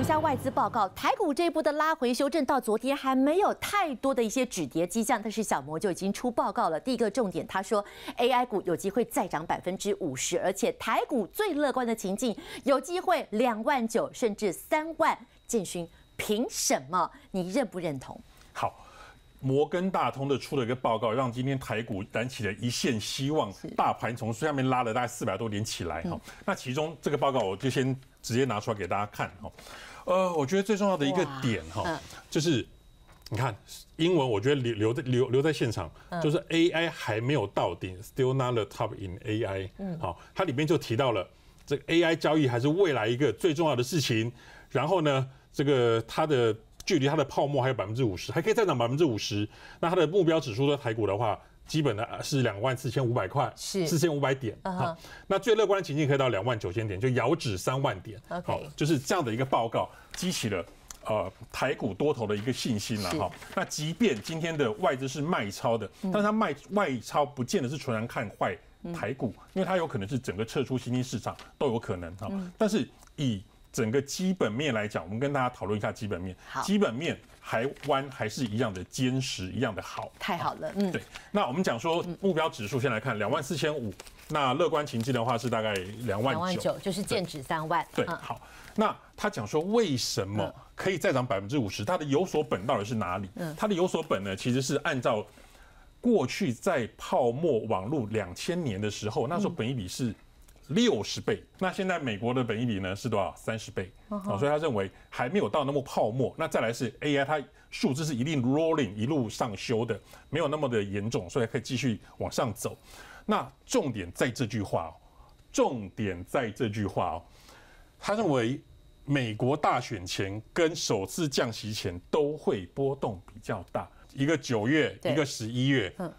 一下外资报告，台股这波的拉回修正到昨天还没有太多的一些止跌迹象，但是小摩就已经出报告了。第一个重点，他说 AI 股有机会再涨百分之五十，而且台股最乐观的情境有机会两万九甚至三万。建勋，凭什么？你认不认同？好，摩根大通的出了一个报告，让今天台股燃起了一线希望，大盘从下面拉了大概四百多点起来哈。那其中这个报告我就先直接拿出来给大家看哈。呃，我觉得最重要的一个点哈，就是你看英文，我觉得留留在留留在现场，就是 AI 还没有到顶 s t i l l not the top in AI。嗯，好，它里面就提到了这个 AI 交易还是未来一个最重要的事情。然后呢，这个它的距离它的泡沫还有百分之五十，还可以再涨百分之五十。那它的目标指数在台股的话。基本的是两万四千五百块，是四千五百点啊。那最乐观的情境可以到两万九千点，就遥指三万点。好，就是这样的一个报告，激起了呃台股多头的一个信心了哈。那即便今天的外资是卖超的，但它卖外超不见得是纯然看坏台股，因为它有可能是整个撤出新兴市场都有可能哈。但是以整个基本面来讲，我们跟大家讨论一下基本面。基本面，台湾还是一样的坚实，一样的好。太好了，嗯。对，那我们讲说目标指数先来看两万四千五，那乐观情境的话是大概两万九。两万九就是见指三万。对，好。那他讲说为什么可以再涨百分之五十？它的有所本到底是哪里？嗯，它的有所本呢，其实是按照过去在泡沫网络两千年的时候，那时候本一比是。六十倍，那现在美国的本益比呢是多少？三十倍啊，所以他认为还没有到那么泡沫。那再来是 AI，它数字是一定 rolling 一路上修的，没有那么的严重，所以可以继续往上走。那重点在这句话哦，重点在这句话哦。他认为美国大选前跟首次降息前都会波动比较大，一个九月，一个十一月，嗯，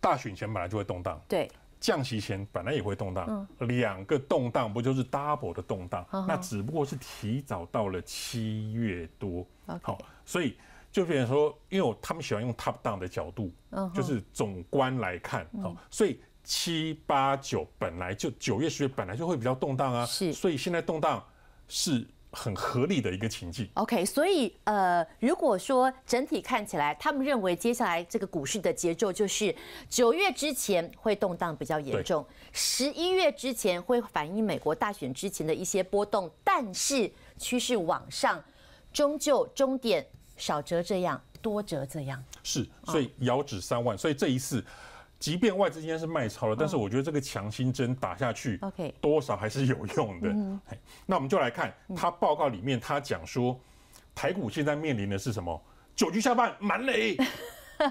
大选前本来就会动荡，对。降息前本来也会动荡，两个动荡不就是 double 的动荡？那只不过是提早到了七月多，好，所以就变成说，因为他们喜欢用 top down 的角度，就是总观来看，好，所以七八九本来就九月十月本来就会比较动荡啊，所以现在动荡是。很合理的一个情境。OK，所以呃，如果说整体看起来，他们认为接下来这个股市的节奏就是九月之前会动荡比较严重，十一月之前会反映美国大选之前的一些波动，但是趋势往上，终究终点少折这样，多折这样。是，所以遥指三万，所以这一次。即便外资今天是卖超了，但是我觉得这个强心针打下去，多少还是有用的。那我们就来看他报告里面，他讲说，台股现在面临的是什么？九局下半满垒，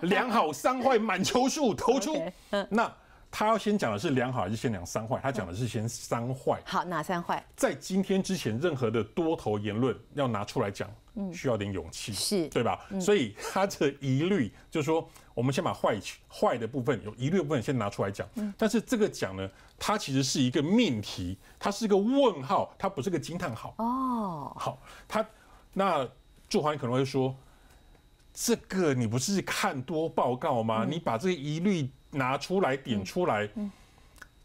良 好三坏满球数投出，那。他要先讲的是良好，还是先讲三坏？他讲的是先三坏。好，哪三坏？在今天之前，任何的多头言论要拿出来讲，需要点勇气，是对吧？所以他的疑虑就是说，我们先把坏坏的部分有疑虑部分先拿出来讲。但是这个讲呢，它其实是一个命题，它是一个问号，它不是个惊叹号哦。好，他那祝华你可能会说，这个你不是看多报告吗？你把这个疑虑。拿出来点出来，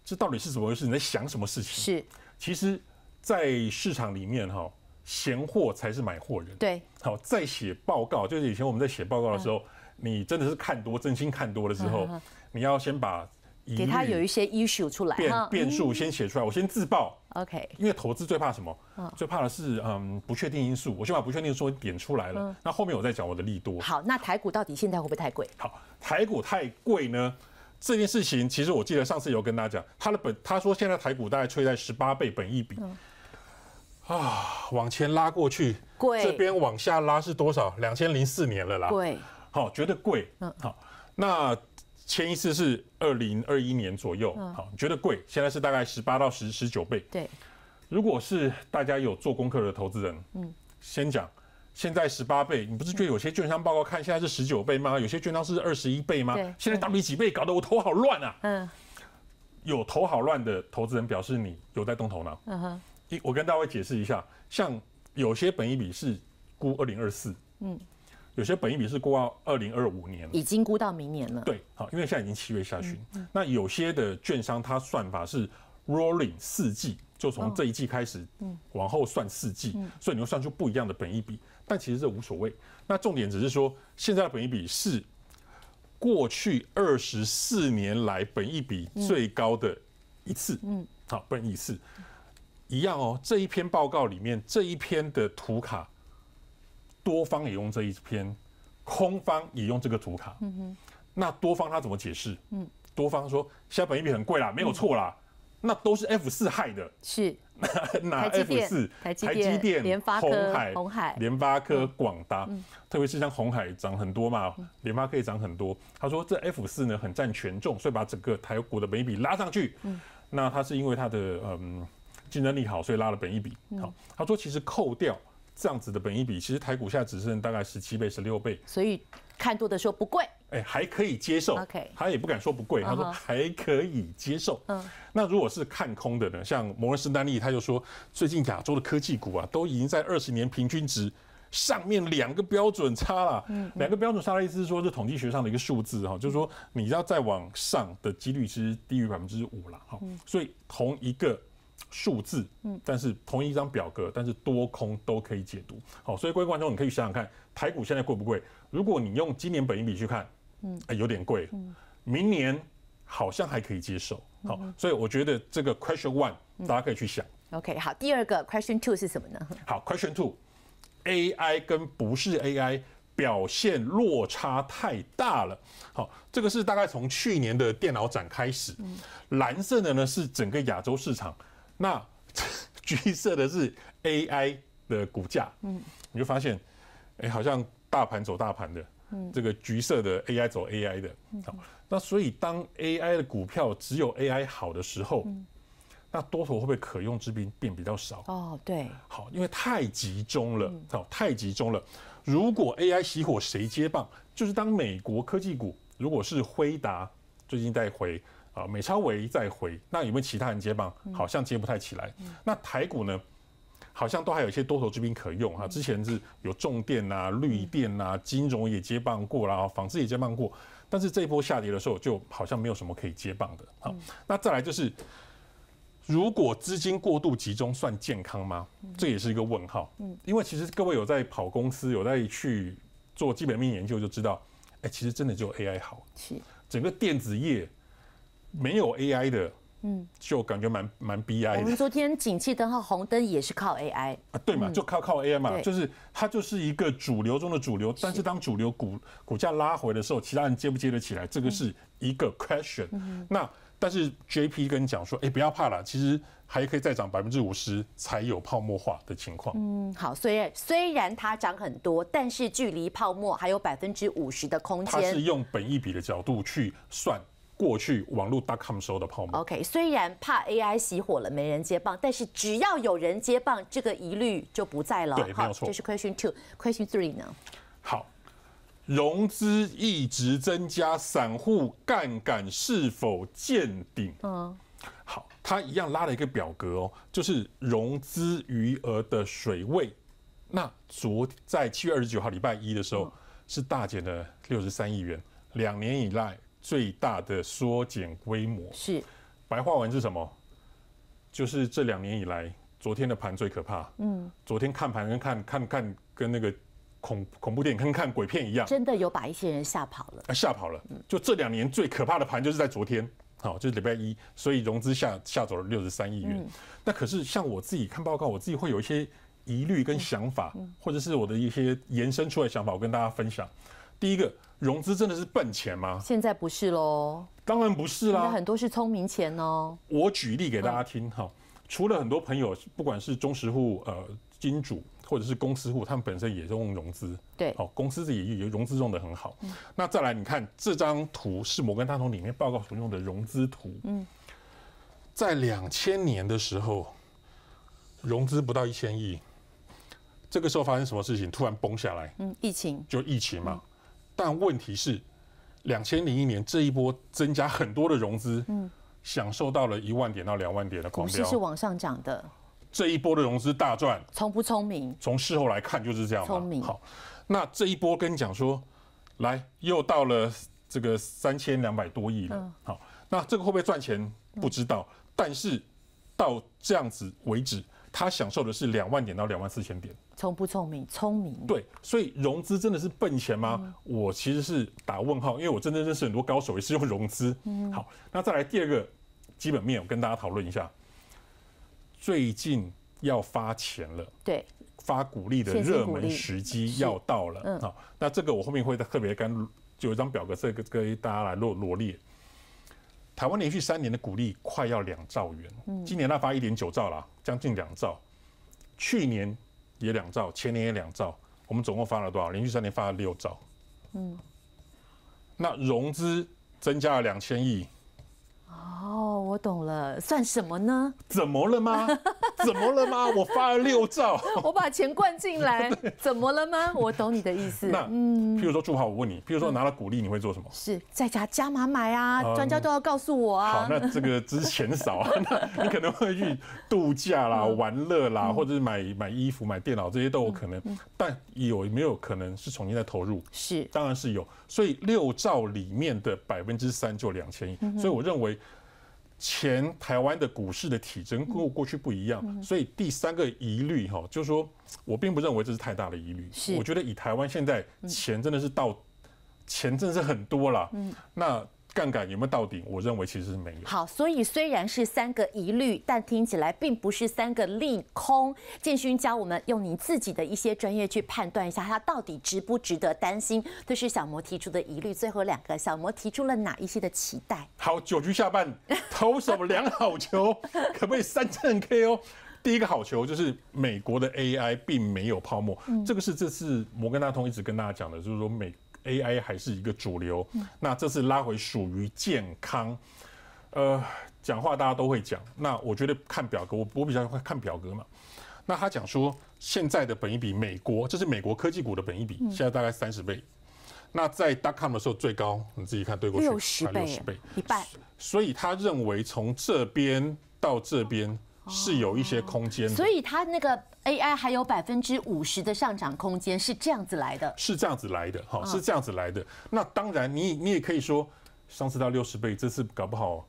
这到底是怎么回事？你在想什么事情？是，其实，在市场里面哈，闲货才是买货人。对，好，在写报告，就是以前我们在写报告的时候，你真的是看多，真心看多了之后，你要先把给他有一些 issue 出来变变数，先写出来。我先自曝。OK，因为投资最怕什么？最怕的是嗯不确定因素。我先把不确定因素点出来了，那后面我再讲我的利多。好，那台股到底现在会不会太贵？好，台股太贵呢？这件事情其实我记得上次有跟大家讲，他的本他说现在台股大概吹在十八倍本益比啊，往前拉过去，这边往下拉是多少？两千零四年了啦，好，觉得贵，好，那前一次是二零二一年左右，好，觉得贵，现在是大概十八到十十九倍，对，如果是大家有做功课的投资人，嗯，先讲。现在十八倍，你不是觉得有些券商报告看现在是十九倍吗？有些券商是二十一倍吗？现在底几倍，搞得我头好乱啊！嗯，有头好乱的投资人表示你有在动头脑。嗯哼，一我跟大家解释一下，像有些本益比是估二零二四，嗯，有些本益比是估到二零二五年，已经估到明年了。对，好，因为现在已经七月下旬，那有些的券商它算法是 rolling 四季，就从这一季开始，嗯，往后算四季，所以你会算出不一样的本益比。但其实这无所谓。那重点只是说，现在的本益比是过去二十四年来本益比最高的一次。嗯，好，本一次，一样哦。这一篇报告里面，这一篇的图卡，多方也用这一篇，空方也用这个图卡。嗯哼。那多方他怎么解释？嗯，多方说现在本益比很贵啦，没有错啦。那都是 F 四害的，是 那 F 四、台积电、联发科、红海、红海、联发科、广达，特别是像红海涨很多嘛，联发科涨很多。他说这 F 四呢很占权重，所以把整个台股的一笔拉上去。那他是因为他的嗯竞争力好，所以拉了本一笔。好，他说其实扣掉。这样子的本益比，其实台股现在只剩大概十七倍、十六倍，所以看多的候不贵，哎，还可以接受。OK，他也不敢说不贵，他说还可以接受。嗯，那如果是看空的呢？像摩根士丹利，他就说最近亚洲的科技股啊，都已经在二十年平均值上面两个标准差了。嗯，两个标准差的意思是说，是统计学上的一个数字哈，就是说你要再往上的几率是低于百分之五了哈。所以同一个。数字，嗯，但是同一张表格，但是多空都可以解读，好，所以各位观众，你可以想想看，台股现在贵不贵？如果你用今年本益比去看，嗯，有点贵，嗯，明年好像还可以接受，好，所以我觉得这个 question one 大家可以去想，OK，好，第二个 question two 是什么呢？好，question two，AI 跟不是 AI 表现落差太大了，好，这个是大概从去年的电脑展开始，蓝色的呢是整个亚洲市场。那 橘色的是 AI 的股价，嗯，你就发现，哎，好像大盘走大盘的，嗯，这个橘色的 AI 走 AI 的，好，那所以当 AI 的股票只有 AI 好的时候，那多头会不会可用之兵变比较少？哦，对，好，因为太集中了，好，太集中了。如果 AI 熄火，谁接棒？就是当美国科技股如果是辉达，最近在回。啊，美超维再回，那有没有其他人接棒？好像接不太起来。那台股呢？好像都还有一些多头之兵可用哈。之前是有重电啊、绿电啊、金融也接棒过，然纺织也接棒过。但是这一波下跌的时候，就好像没有什么可以接棒的。好，那再来就是，如果资金过度集中，算健康吗？这也是一个问号。因为其实各位有在跑公司，有在去做基本面研究，就知道，哎，其实真的就 AI 好，整个电子业。没有 AI 的，嗯，就感觉蛮蛮 BI 的。我们昨天景气灯和红灯也是靠 AI 啊，对嘛，就靠靠 AI 嘛，就是它就是一个主流中的主流。但是当主流股股价拉回的时候，其他人接不接得起来，这个是一个 question。那但是 JP 跟你讲说，哎，不要怕了，其实还可以再涨百分之五十才有泡沫化的情况。嗯，好，虽然虽然它涨很多，但是距离泡沫还有百分之五十的空间。它是用本益比的角度去算。过去网络大康收的泡沫。OK，虽然怕 AI 熄火了没人接棒，但是只要有人接棒，这个疑虑就不在了。对，没有错。这是 Question Two，Question Three 呢？好，融资一直增加，散户杠杆是否见顶？嗯，好，他一样拉了一个表格哦，就是融资余额的水位。那昨在七月二十九号礼拜一的时候，是大减了六十三亿元，两年以来。最大的缩减规模是白话文是什么？就是这两年以来，昨天的盘最可怕。嗯，昨天看盘跟看看看跟那个恐恐怖电影跟看鬼片一样，真的有把一些人吓跑了。吓跑了，就这两年最可怕的盘就是在昨天，好，就是礼拜一，所以融资下下走了六十三亿元。那可是像我自己看报告，我自己会有一些疑虑跟想法，或者是我的一些延伸出来想法，我跟大家分享。第一个融资真的是笨钱吗？现在不是喽，当然不是啦，很多是聪明钱哦。我举例给大家听哈，除了很多朋友，不管是中实户、呃金主或者是公司户，他们本身也用融资。对，哦，公司自己也融资用的很好。那再来，你看这张图是摩根大通里面报告所用的融资图。嗯，在两千年的时候，融资不到一千亿，这个时候发生什么事情？突然崩下来。嗯，疫情。就疫情嘛。但问题是，两千零一年这一波增加很多的融资，嗯，享受到了一万点到两万点的股票是往上涨的。这一波的融资大赚，聪不聪明？从事后来看就是这样，聪明。好，那这一波跟你讲说，来又到了这个三千两百多亿了。好，那这个会不会赚钱不知道，但是到这样子为止。他享受的是两万点到两万四千点，聪不聪明？聪明。对，所以融资真的是笨钱吗？我其实是打问号，因为我真正认识很多高手也是用融资。嗯。好，那再来第二个基本面，我跟大家讨论一下。最近要发钱了，对，发鼓励的热门时机要到了。嗯。好，那这个我后面会特别跟，就有一张表格，这个跟大家来罗罗列。台湾连续三年的股利快要两兆元，今年他发一点九兆啦，将近两兆。去年也两兆，前年也两兆。我们总共发了多少？连续三年发了六兆。嗯，那融资增加了两千亿。哦。我懂了，算什么呢？怎么了吗？怎么了吗？我发了六兆，我把钱灌进来，怎么了吗？我懂你的意思。那，譬如说朱华，我问你，譬如说拿了鼓励，你会做什么？是在家加码买啊？专家都要告诉我啊。好，那这个只是钱少啊，那你可能会去度假啦、玩乐啦，或者是买买衣服、买电脑，这些都有可能。但有没有可能是重新再投入？是，当然是有。所以六兆里面的百分之三就两千亿，所以我认为。前台湾的股市的体征跟我过去不一样，所以第三个疑虑哈，就是说我并不认为这是太大的疑虑。我觉得以台湾现在钱真的是到钱真的是很多了，那。杠杆有没有到底？我认为其实是没有。好，所以虽然是三个疑虑，但听起来并不是三个利空。建勋教我们用你自己的一些专业去判断一下，它到底值不值得担心。这是小魔提出的疑虑，最后两个小魔提出了哪一些的期待？好，九局下半，投手两好球，可不可以三振 K.O.？第一个好球就是美国的 AI 并没有泡沫，嗯、这个是这次摩根大通一直跟大家讲的，就是说美。AI 还是一个主流，那这次拉回属于健康，呃，讲话大家都会讲。那我觉得看表格，我我比较会看表格嘛。那他讲说，现在的本益比美国，这是美国科技股的本益比，现在大概三十倍。那在 Dotcom 的时候最高，你自己看对过去六十倍，一所以他认为从这边到这边。是有一些空间的，所以它那个 AI 还有百分之五十的上涨空间是这样子来的，是这样子来的，哈，是这样子来的。那当然，你你也可以说，上次到六十倍，这次搞不好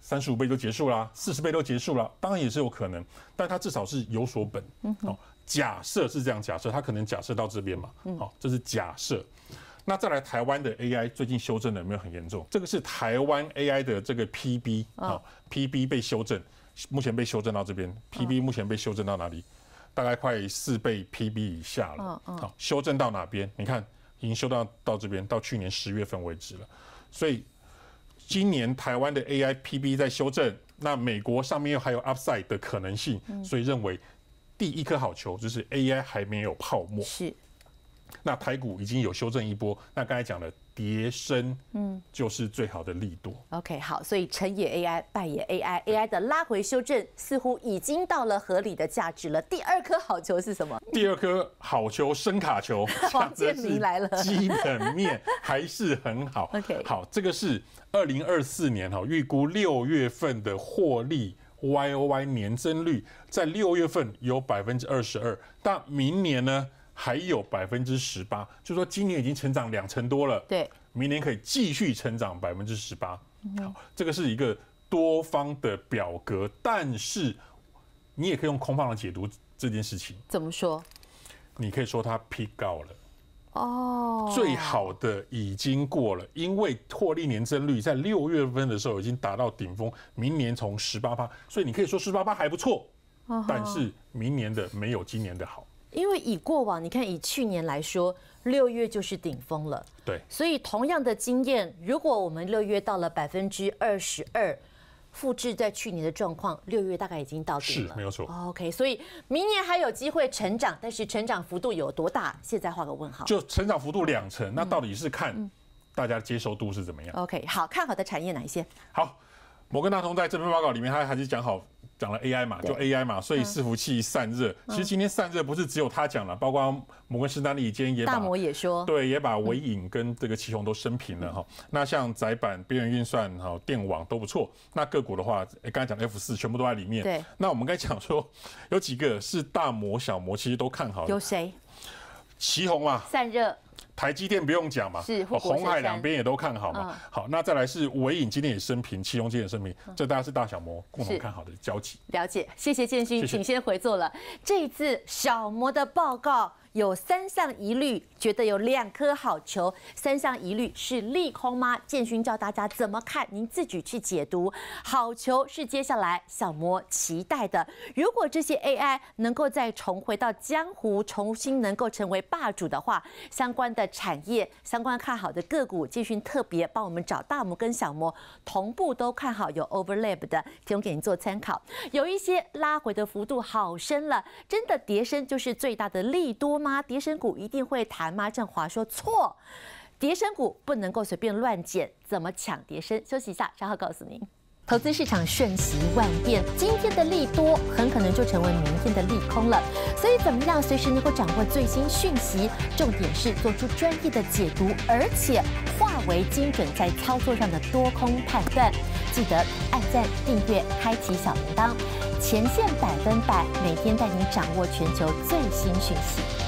三十五倍就结束啦，四十倍都结束了，当然也是有可能。但它至少是有所本，嗯，好，假设是这样，假设它可能假设到这边嘛，好，这是假设。那再来台湾的 AI 最近修正的有没有很严重？这个是台湾 AI 的这个 PB，啊，PB 被修正。目前被修正到这边，PB 目前被修正到哪里？大概快四倍 PB 以下了。好，修正到哪边？你看，已经修到到这边，到去年十月份为止了。所以今年台湾的 AI PB 在修正，那美国上面又还有 upside 的可能性，所以认为第一颗好球就是 AI 还没有泡沫。是。那台股已经有修正一波，那刚才讲了叠升，嗯，就是最好的力度。OK，好，所以成也 AI，败也 AI，AI 的拉回修正似乎已经到了合理的价值了。第二颗好球是什么？第二颗好球声卡球，黄建明来了，基本面还是很好。OK，好，这个是二零二四年哈，预估六月份的获利 YOY 年增率在六月份有百分之二十二，但明年呢？还有百分之十八，就说今年已经成长两成多了，对，明年可以继续成长百分之十八。好，这个是一个多方的表格，但是你也可以用空方来解读这件事情。怎么说？你可以说它 p i c k out 了。哦。最好的已经过了，因为获利年增率在六月份的时候已经达到顶峰，明年从十八趴，所以你可以说十八趴还不错，但是明年的没有今年的好。因为以过往，你看以去年来说，六月就是顶峰了。对，所以同样的经验，如果我们六月到了百分之二十二，复制在去年的状况，六月大概已经到顶了，是，没有错。OK，所以明年还有机会成长，但是成长幅度有多大？现在画个问号。就成长幅度两成，那到底是看大家接受度是怎么样？OK，好看好的产业哪一些？好，摩根大通在这份报告里面，他还是讲好。讲了 AI 嘛，就 AI 嘛，所以伺服器散热，其实今天散热不是只有他讲了，包括摩根士丹利今天也大摩也说，对，也把微影跟这个奇宏都升平了哈。那像窄板、边缘运算、哈电网都不错。那个股的话，刚才讲的 F 四全部都在里面。对。那我们该讲说，有几个是大摩、小摩其实都看好。有谁？旗宏嘛，散热，台积电不用讲嘛，是红海两边也都看好嘛。好，那再来是伟影，今天也升平，旗宏今天也升平，这大家是大小模共同看好的交集。了解，谢谢建勋，请先回座了。这次小模的报告。有三项疑虑，觉得有两颗好球。三项疑虑是利空吗？建勋教大家怎么看，您自己去解读。好球是接下来小魔期待的。如果这些 AI 能够再重回到江湖，重新能够成为霸主的话，相关的产业、相关看好的个股，建勋特别帮我们找大摩跟小魔同步都看好，有 overlap 的提供给您做参考。有一些拉回的幅度好深了，真的跌深就是最大的利多。妈，蝶升股一定会谈吗？振华说错，蝶升股不能够随便乱剪，怎么抢蝶升？休息一下，稍后告诉您，投资市场瞬息万变，今天的利多很可能就成为明天的利空了。所以怎么样随时能够掌握最新讯息？重点是做出专业的解读，而且化为精准在操作上的多空判断。记得按赞、订阅、开启小铃铛，前线百分百每天带你掌握全球最新讯息。